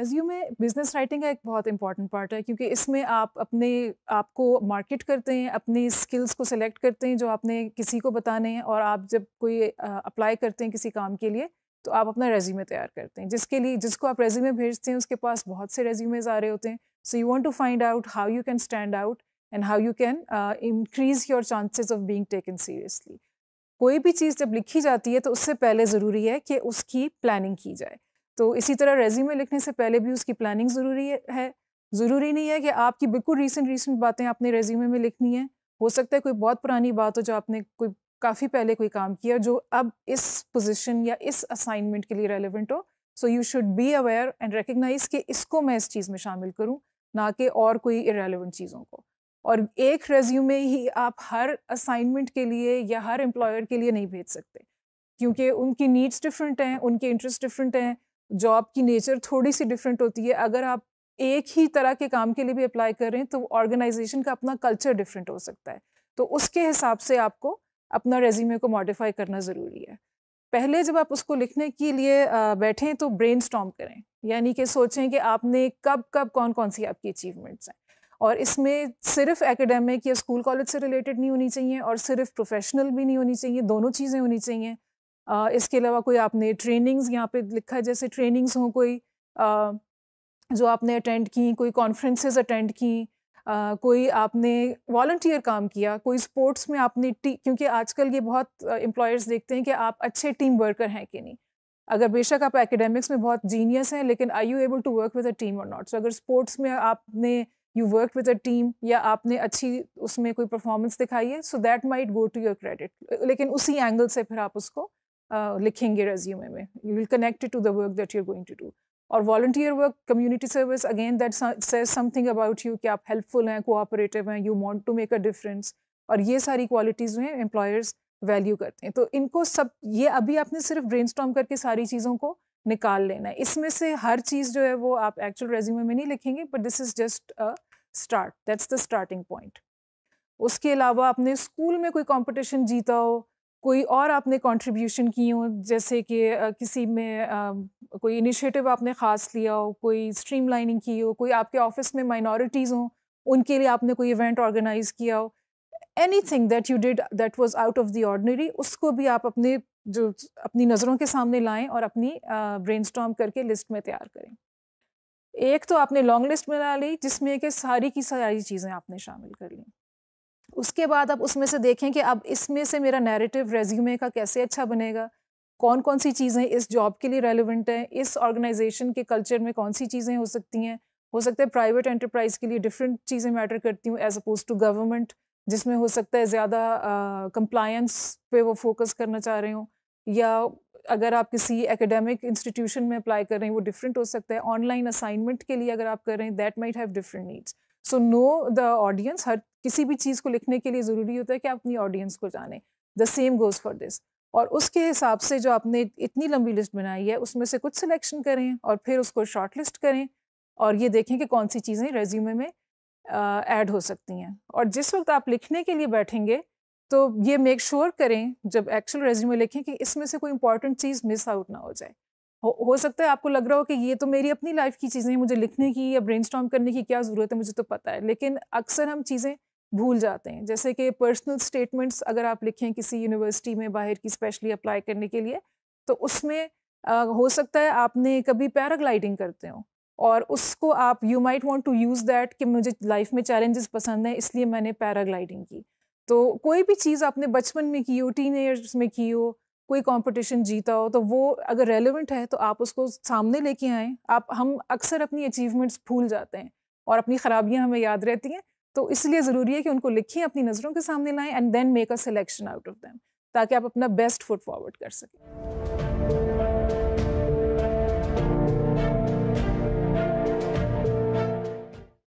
resume business writing का एक बहुत इंपॉर्टेंट पार्ट है क्योंकि इसमें आप अपने आप को मार्केट करते हैं अपनी स्किल्स को सिलेक्ट करते हैं जो आपने किसी को बताने हैं और आप जब कोई अप्लाई करते हैं किसी काम के लिए तो आप अपना रेज्यूमे तैयार करते हैं जिसके लिए जिसको आप रेज्यूमे भेजते हैं उसके पास बहुत से रेज्यूमेज आ रहे होते हैं so you want to find out how you can stand out and how you can increase your chances of being taken seriously कोई भी चीज़ जब लिखी जाती है तो उससे पहले ज़रूरी है कि उसकी प्लानिंग की जाए तो इसी तरह रेज्यूमे लिखने से पहले भी उसकी प्लानिंग ज़रूरी है ज़रूरी नहीं है कि आपकी बिल्कुल रीसेंट रीसेंट बातें आपने रेज्यूमे में लिखनी है हो सकता है कोई बहुत पुरानी बात हो जो आपने कोई काफ़ी पहले कोई काम किया जो अब इस पोजिशन या इस असाइनमेंट के लिए रेलिवेंट हो so you should be aware and recognise कि इसको मैं इस चीज़ में शामिल करूँ ना कि और कोई इरेलीवेंट चीज़ों को और एक रेज्यूमे ही आप हर असाइनमेंट के लिए या हर एम्प्लॉयर के लिए नहीं भेज सकते क्योंकि उनकी नीड्स डिफरेंट हैं उनके इंटरेस्ट डिफरेंट हैं जॉब की नेचर थोड़ी सी डिफरेंट होती है अगर आप एक ही तरह के काम के लिए भी अप्लाई कर रहे हैं तो ऑर्गेनाइजेशन का अपना कल्चर डिफरेंट हो सकता है तो उसके हिसाब से आपको अपना रेज्यूमे को मॉडिफाई करना ज़रूरी है पहले जब आप उसको लिखने के लिए बैठें तो ब्रेन करें यानी कि सोचें कि आपने कब कब कौन कौन सी आपकी अचीवमेंट्स हैं और इसमें सिर्फ एकेडमिक या स्कूल कॉलेज से रिलेटेड नहीं होनी चाहिए और सिर्फ प्रोफेशनल भी नहीं होनी चाहिए दोनों चीज़ें होनी चाहिए इसके अलावा कोई आपने ट्रेनिंग्स यहाँ पे लिखा है जैसे ट्रेनिंग्स हों कोई जो आपने अटेंड की कोई कॉन्फ्रेंसेस अटेंड की आ, कोई आपने वॉल्टियर काम किया कोई स्पोर्ट्स में आपने टी क्योंकि आजकल ये बहुत एम्प्लॉयर्स देखते हैं कि आप अच्छे टीम वर्कर हैं कि नहीं अगर बेशक आप एकेडमिक्स में बहुत जीनियस हैं लेकिन I you able to work with a team और नॉट सो अगर स्पोर्ट्स में आपने you work with a team या आपने अच्छी उसमें कोई परफॉर्मेंस दिखाई है so that might go to your credit लेकिन उसी एंगल से फिर आप उसको लिखेंगे रेज्यूमे में you will connect to the work that you are going to do और volunteer work community service again that says something about you कि आप हेल्पफुल हैं कोऑपरेटिव हैं you want to make a difference और ये सारी qualities में employers value करते हैं तो इनको सब ये अभी आपने सिर्फ ब्रेन करके सारी चीज़ों को निकाल लेना है इसमें से हर चीज़ जो है वो आप एक्चुअल रेज्यूमे में नहीं लिखेंगे but this is just a start that's the starting point उसके अलावा आपने स्कूल में कोई कॉम्पिटिशन जीता हो कोई और आपने कंट्रीब्यूशन की हो जैसे कि किसी में आ, कोई इनिशिएटिव आपने ख़ास लिया हो कोई स्ट्रीमलाइनिंग की हो कोई आपके ऑफिस में माइनॉरिटीज़ हों उनके लिए आपने कोई इवेंट ऑर्गेनाइज़ किया हो anything that you did that was out of the ordinary उसको भी आप अपने जो अपनी नज़रों के सामने लाएं और अपनी ब्रेन uh, करके लिस्ट में तैयार करें एक तो आपने लॉन्ग लिस्ट बना ली जिसमें कि सारी की सारी चीज़ें आपने शामिल कर लीं उसके बाद आप उसमें से देखें कि अब इसमें से मेरा नैरेटिव रेज्यूमे का कैसे अच्छा बनेगा कौन कौन सी चीज़ें इस जॉब के लिए रेलिवेंट हैं इस ऑर्गेनाइजेशन के कल्चर में कौन सी चीज़ें हो सकती हैं हो सकता है प्राइवेट एंटरप्राइज के लिए डिफरेंट चीज़ें मैटर करती हूँ एज अपोज टू गवर्नमेंट जिसमें हो सकता है ज़्यादा कंप्लायंस uh, पे वो फोकस करना चाह रहे हो या अगर आप किसी एकेडमिक इंस्टीट्यूशन में अप्लाई कर रहे हैं वो डिफरेंट हो सकता है ऑनलाइन असाइनमेंट के लिए अगर आप कर रहे हैं that might have different needs so know the audience हर किसी भी चीज़ को लिखने के लिए ज़रूरी होता है कि आप अपनी ऑडियंस को जाने the same goes for this और उसके हिसाब से जो आपने इतनी लंबी लिस्ट बनाई है उसमें से कुछ सिलेक्शन करें और फिर उसको शॉर्ट लिस्ट करें और ये देखें कि कौन सी चीज़ें रेज्यूमे में ऐड हो सकती हैं और जिस वक्त आप लिखने के लिए बैठेंगे तो ये मेक श्योर sure करें जब एक्चुअल रेज्यूमे लिखें कि इसमें से कोई इंपॉर्टेंट चीज़ मिस आउट ना हो जाए हो, हो सकता है आपको लग रहा हो कि ये तो मेरी अपनी लाइफ की चीज़ें हैं मुझे लिखने की या ब्रेन करने की क्या ज़रूरत है मुझे तो पता है लेकिन अक्सर हम चीज़ें भूल जाते हैं जैसे कि पर्सनल स्टेटमेंट्स अगर आप लिखें किसी यूनिवर्सिटी में बाहर की स्पेशली अप्लाई करने के लिए तो उसमें आ, हो सकता है आपने कभी पैराग्लाइडिंग करते हो और उसको आप you might want to use that कि मुझे लाइफ में चैलेंजेस पसंद हैं इसलिए मैंने पैराग्लाइडिंग की तो कोई भी चीज़ आपने बचपन में की हो टीन में की हो कोई कंपटीशन जीता हो तो वो अगर रेलिवेंट है तो आप उसको सामने लेके आएँ आप हम अक्सर अपनी अचीवमेंट्स भूल जाते हैं और अपनी ख़राबियाँ हमें याद रहती हैं तो इसलिए ज़रूरी है कि उनको लिखें अपनी नज़रों के सामने लाएं and then make a selection out of them ताकि आप अपना बेस्ट फुट फॉरवर्ड कर सकें